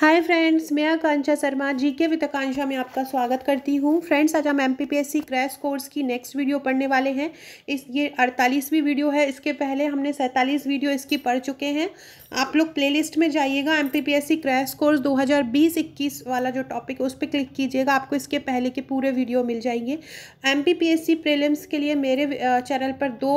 hi friends मैं आकांक्षा शर्मा जी के with आकांक्षा में आपका स्वागत करती हूँ फ्रेंड्स आज हम एम पी क्रैश कोर्स की नेक्स्ट वीडियो पढ़ने वाले हैं इस ये अड़तालीसवीं वीडियो है इसके पहले हमने सैंतालीस वीडियो इसकी पढ़ चुके हैं आप लोग प्लेलिस्ट में जाइएगा एम पी क्रैश कोर्स 2020-21 वाला जो टॉपिक है उस पर क्लिक कीजिएगा आपको इसके पहले के पूरे वीडियो मिल जाएंगे एम पी प्रीलिम्स के लिए मेरे चैनल पर दो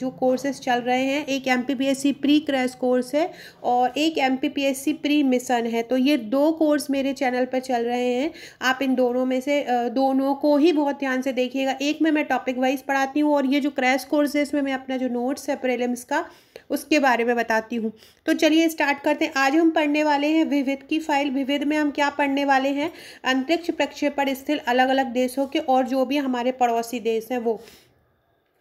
जो कोर्सेज चल रहे हैं एक M P pre crash course है और एक एम पी प्री मिशन है हैं तो ये दो कोर्स मेरे चैनल पर चल रहे हैं आप इन दोनों में से दोनों को ही बहुत ध्यान से देखिएगा एक में मैं टॉपिक वाइज पढ़ाती हूँ और ये जो क्रैश कोर्स है इसमें मैं अपना जो नोट्स है प्रेलिम्स का उसके बारे में बताती हूँ तो चलिए स्टार्ट करते हैं आज हम पढ़ने वाले हैं विविध की फाइल विविध में हम क्या पढ़ने वाले हैं अंतरिक्ष प्रक्षेपण स्थित अलग अलग देशों के और जो भी हमारे पड़ोसी देश हैं वो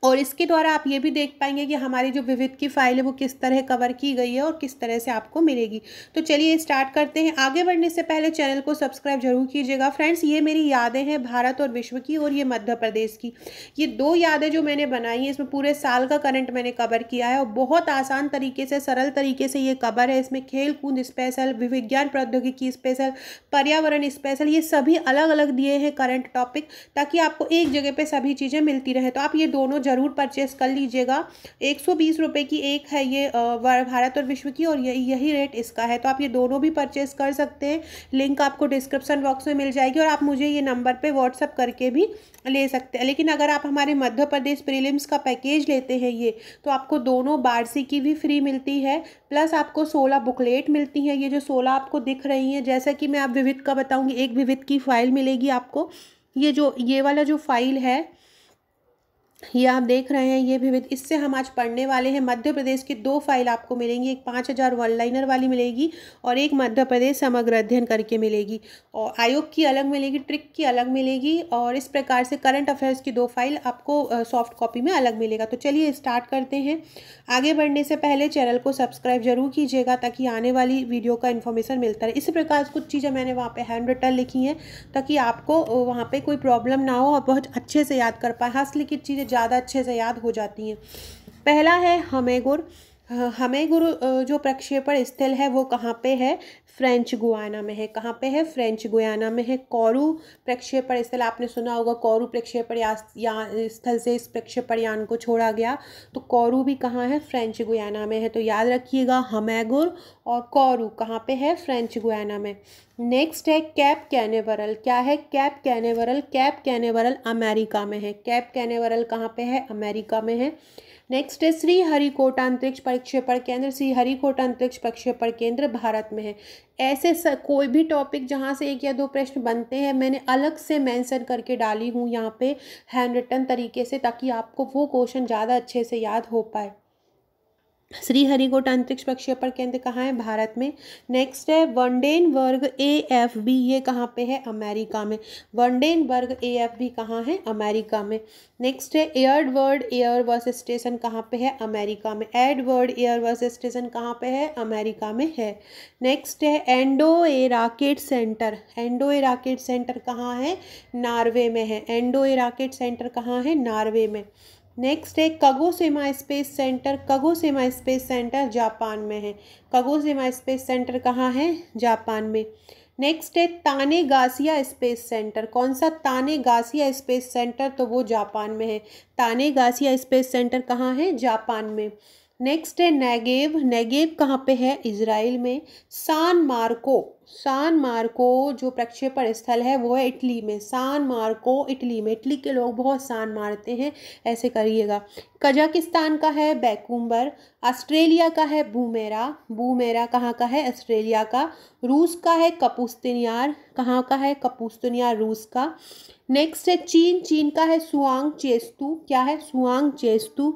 और इसके द्वारा आप ये भी देख पाएंगे कि हमारी जो विविध की फाइल है वो किस तरह कवर की गई है और किस तरह से आपको मिलेगी तो चलिए स्टार्ट करते हैं आगे बढ़ने से पहले चैनल को सब्सक्राइब जरूर कीजिएगा फ्रेंड्स ये मेरी यादें हैं भारत और विश्व की और ये मध्य प्रदेश की ये दो यादें जो मैंने बनाई हैं इसमें पूरे साल का करंट मैंने कवर किया है और बहुत आसान तरीके से सरल तरीके से ये कवर है इसमें खेल कूद स्पेशल विज्ञान प्रौद्योगिकी स्पेशल पर्यावरण स्पेशल ये सभी अलग अलग दिए हैं करंट टॉपिक ताकि आपको एक जगह पर सभी चीज़ें मिलती रहें तो आप ये दोनों ज़रूर परचेस कर लीजिएगा एक सौ बीस रुपये की एक है ये भारत और विश्व की और यही यही रेट इसका है तो आप ये दोनों भी परचेस कर सकते हैं लिंक आपको डिस्क्रिप्सन बॉक्स में मिल जाएगी और आप मुझे ये नंबर पर व्हाट्सअप करके भी ले सकते हैं लेकिन अगर आप हमारे मध्य प्रदेश प्रीलिम्स का पैकेज लेते हैं ये तो आपको दोनों बारसी की भी फ्री मिलती है प्लस आपको सोलह बुकलेट मिलती हैं ये जो सोलह आपको दिख रही हैं जैसा कि मैं आप विविध का बताऊँगी एक विविध की फ़ाइल मिलेगी आपको ये जो ये वाला जो फाइल है ये आप देख रहे हैं ये विविध इससे हम आज पढ़ने वाले हैं मध्य प्रदेश की दो फाइल आपको मिलेंगी एक पाँच हज़ार वन लाइनर वाली मिलेगी और एक मध्य प्रदेश समग्र अध्ययन करके मिलेगी और आयोग की अलग मिलेगी ट्रिक की अलग मिलेगी और इस प्रकार से करंट अफेयर्स की दो फाइल आपको सॉफ्ट कॉपी में अलग मिलेगा तो चलिए स्टार्ट करते हैं आगे बढ़ने से पहले चैनल को सब्सक्राइब जरूर कीजिएगा ताकि आने वाली वीडियो का इन्फॉर्मेशन मिलता रहे इसी प्रकार कुछ चीज़ें मैंने वहाँ पर हैंड रिटर्न लिखी हैं ताकि आपको वहाँ पर कोई प्रॉब्लम ना हो और बहुत अच्छे से याद कर पाए हस्त लिखित चीज़ें ज़्यादा अच्छे से याद हो जाती हैं पहला है हमें गुर हमें गुरु जो प्रक्षेपण स्थल है वो कहाँ पे है फ्रेंच गुआना में है कहाँ पे है फ्रेंच गुआना में है कौरू प्रक्षेपण स्थल आपने सुना होगा कौरू प्रक्षेपण स्थल से इस प्रक्षेपण यान को छोड़ा गया तो कौरू भी कहाँ है फ्रेंच गुआना में है तो याद रखिएगा हमैगुर और कौरू कहाँ पे है फ्रेंच गुआना में नेक्स्ट है कैप कैनेवरल क्या है Cape Canaveral Cape Canaveral America में है कैप कैनेवरल कहाँ पे है अमेरिका में है नेक्स्ट है श्री हरिकोटा अंतरिक्ष प्रक्षेपण केंद्र श्री हरिकोटा अंतरिक्ष प्रक्षेपण केंद्र भारत में है ऐसे स, कोई भी टॉपिक जहाँ से एक या दो प्रश्न बनते हैं मैंने अलग से मेंशन करके डाली हूँ यहाँ पे हैंड रिटन तरीके से ताकि आपको वो क्वेश्चन ज़्यादा अच्छे से याद हो पाए श्रीहरिकोट अंतरिक्ष प्रक्षेपण केंद्र कहाँ है भारत में नेक्स्ट है वनडेन वर्ग ए एफ बी ये कहाँ पे है अमेरिका में वनडेन वर्ग ए एफ बी कहाँ है अमेरिका में नेक्स्ट है वर्ल्ड एयर बस स्टेशन कहाँ पे है अमेरिका में Edwards air base station कहाँ पे है अमेरिका में है नेक्स्ट है Andoya rocket centre Andoya rocket centre कहाँ है नार्वे में है एंडो ए राकेट सेंटर कहाँ है नार्वे में नेक्स्ट है Kagoshima space centre Kagoshima space centre Japan में है सेमा स्पेस सेंटर कहाँ है जापान में नेक्स्ट है ताने गासिया स्पेस सेंटर कौन सा ताने गासिया स्पेस सेंटर तो वो जापान में है ताने गासिया स्पेस सेंटर कहाँ है जापान में नेक्स्ट है नेगेव नेगेव कहाँ पे है इसराइल में सान मार्को सान मार्को जो प्रक्षेपण स्थल है वो है इटली में सान मार्को इटली में इटली के लोग बहुत सान मारते हैं ऐसे करिएगा कजाकिस्तान का है बैकुम्बर ऑस्ट्रेलिया का है बूमेरा बूमेरा कहाँ का है ऑस्ट्रेलिया का रूस का है कपूस्तनियार कहाँ का है कपूस्तनियार रूस का नेक्स्ट है चीन चीन का है सुआंग चेस्तू क्या है सुआंग चेस्तु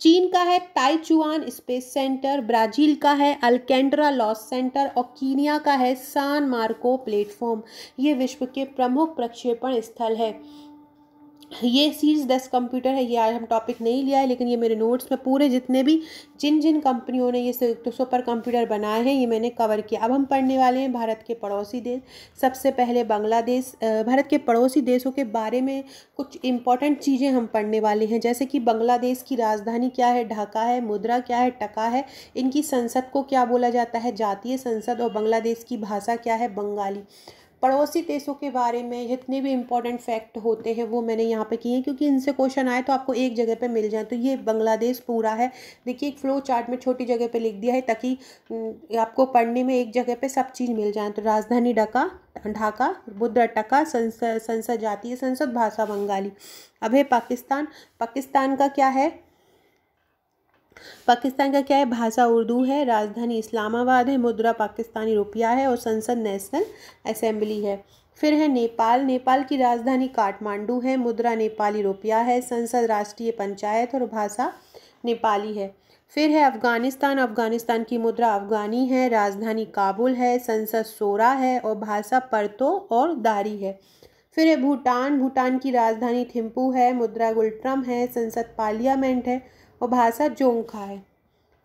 चीन का है ताइचुआन स्पेस सेंटर ब्राज़ील का है अल्केंड्रा लॉस सेंटर और कीनिया का है सान मार्को प्लेटफॉर्म ये विश्व के प्रमुख प्रक्षेपण स्थल है ये सीरीज दस कंप्यूटर है ये आज हम टॉपिक नहीं लिया है लेकिन ये मेरे नोट्स में पूरे जितने भी जिन जिन कंपनियों ने ये सुपर कंप्यूटर बनाए हैं ये मैंने कवर किया अब हम पढ़ने वाले हैं भारत के पड़ोसी देश सबसे पहले बांग्लादेश भारत के पड़ोसी देशों के बारे में कुछ इंपॉर्टेंट चीज़ें हम पढ़ने वाले हैं जैसे कि बांग्लादेश की राजधानी क्या है ढाका है मुद्रा क्या है टका है इनकी संसद को क्या बोला जाता है जातीय संसद और बांग्लादेश की भाषा क्या है बंगाली पड़ोसी देशों के बारे में जितने भी इम्पोर्टेंट फैक्ट होते हैं वो मैंने यहाँ पे किए हैं क्योंकि इनसे क्वेश्चन आए तो आपको एक जगह पे मिल जाए तो ये बांग्लादेश पूरा है देखिए एक फ्लो चार्ट में छोटी जगह पे लिख दिया है ताकि आपको पढ़ने में एक जगह पे सब चीज़ मिल जाए तो राजधानी डका ढाका बुद्ध टका संसद संसद जाती है संसद भाषा बंगाली अब है पाकिस्तान पाकिस्तान का क्या है पाकिस्तान का क्या है भाषा उर्दू है राजधानी इस्लामाबाद है मुद्रा पाकिस्तानी रुपया है और संसद नेशनल असेंबली है फिर है नेपाल नेपाल की राजधानी काठमांडू है मुद्रा नेपाली रुपया है संसद राष्ट्रीय पंचायत और भाषा नेपाली है फिर है अफ़गानिस्तान अफ़गानिस्तान की मुद्रा अफ़गानी है राजधानी काबुल है संसद सोरा है और भाषा परतो और दारी है फिर है भूटान भूटान की राजधानी थिम्पू है मुद्रा गुलट्रम है संसद पार्लियामेंट है और भाषा जोंखा है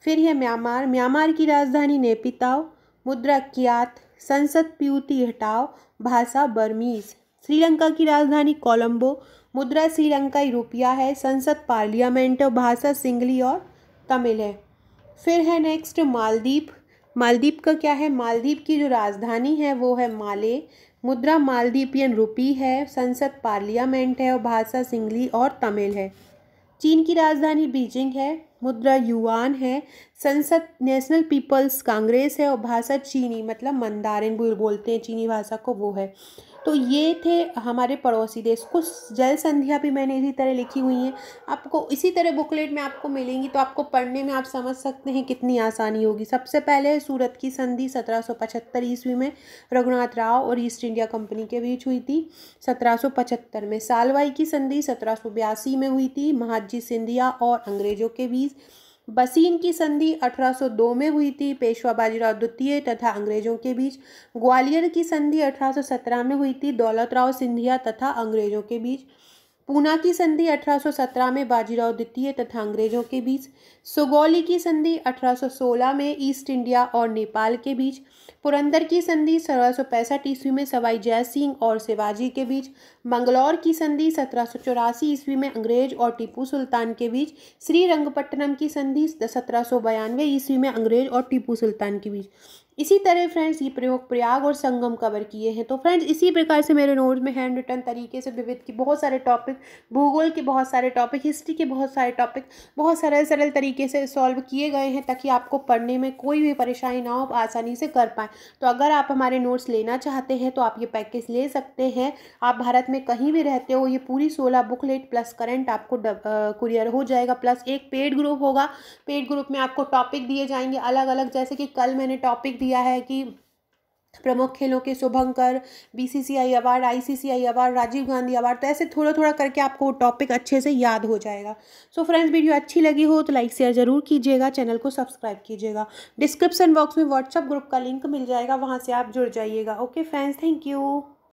फिर यह म्यांमार म्यांमार की राजधानी नेपिताओ मुद्रा कियात संसद पियूती हटाओ भाषा बर्मीज श्रीलंका की राजधानी कोलंबो मुद्रा श्रीलंका रुपया है संसद पार्लियामेंट और भाषा सिंगली और तमिल है फिर है नेक्स्ट मालदीप मालदीप का क्या है मालदीप की जो राजधानी है वो है माले मुद्रा मालदीपियन रुपी है संसद पार्लियामेंट है और भाषा सिंगली और तमिल है चीन की राजधानी बीजिंग है मुद्रा युआन है संसद नेशनल पीपल्स कांग्रेस है और भाषा चीनी मतलब मंदारिन बोलते हैं चीनी भाषा को वो है तो ये थे हमारे पड़ोसी देश कुछ जल संध्या भी मैंने इसी तरह लिखी हुई हैं आपको इसी तरह बुकलेट में आपको मिलेंगी तो आपको पढ़ने में आप समझ सकते हैं कितनी आसानी होगी सबसे पहले सूरत की संधि सत्रह सौ पचहत्तर ईस्वी में रघुनाथ राव और ईस्ट इंडिया कंपनी के बीच हुई थी सत्रह सौ पचहत्तर में सालवाई की संधि सत्रह सौ बयासी में हुई थी महाजी सिंधिया और अंग्रेज़ों के बीच बसीन की संधि 1802 में हुई थी पेशवा बाजीराव द्वितीय तथा अंग्रेजों के बीच ग्वालियर की संधि 1817 में हुई थी दौलतराव सिंधिया तथा अंग्रेजों के बीच पूना की संधि 1817 में बाजीराव द्वितीय तथा अंग्रेजों के बीच सुगौली की संधि 1816 में ईस्ट इंडिया और नेपाल के बीच पुरंदर की संधि सत्रह सौ पैंसठ ईस्वी में सवाई जय सिंह और शिवाजी के बीच मंगलौर की संधि सत्रह सौ चौरासी ईस्वी में अंग्रेज और टीपू सुल्तान के बीच श्रीरंगपट्टनम की संधि सत्रह सौ बयानवे ईस्वी में अंग्रेज और टीपू सुल्तान के बीच इसी तरह फ्रेंड्स ये प्रयोग प्रयाग और संगम कवर किए हैं तो फ्रेंड्स इसी प्रकार से मेरे नोट्स में हैंड रिटर्न तरीके से विविध के बहुत सारे टॉपिक भूगोल के बहुत सारे टॉपिक हिस्ट्री के बहुत सारे टॉपिक बहुत सरल सरल तरीके से सॉल्व किए गए हैं ताकि आपको पढ़ने में कोई भी परेशानी ना हो आप आसानी से कर पाएँ तो अगर आप हमारे नोट्स लेना चाहते हैं तो आप ये पैकेज ले सकते हैं आप भारत में कहीं भी रहते हो ये पूरी सोलह बुकलेट प्लस करेंट आपको कुरियर हो जाएगा प्लस एक पेड ग्रुप होगा पेड ग्रुप में आपको टॉपिक दिए जाएंगे अलग अलग जैसे कि कल मैंने टॉपिक दिया है कि प्रमुख खेलों के शुभंकर BCCI award ICCI award Rajiv Gandhi award तो ऐसे थोड़ा थोड़ा करके आपको टॉपिक अच्छे से याद हो जाएगा सो so फ्रेंड्स वीडियो अच्छी लगी हो तो लाइक शेयर जरूर कीजिएगा चैनल को सब्सक्राइब कीजिएगा डिस्क्रिप्शन बॉक्स में व्हाट्सअप ग्रुप का लिंक मिल जाएगा वहाँ से आप जुड़ जाइएगा ओके फ्रेंड्स थैंक यू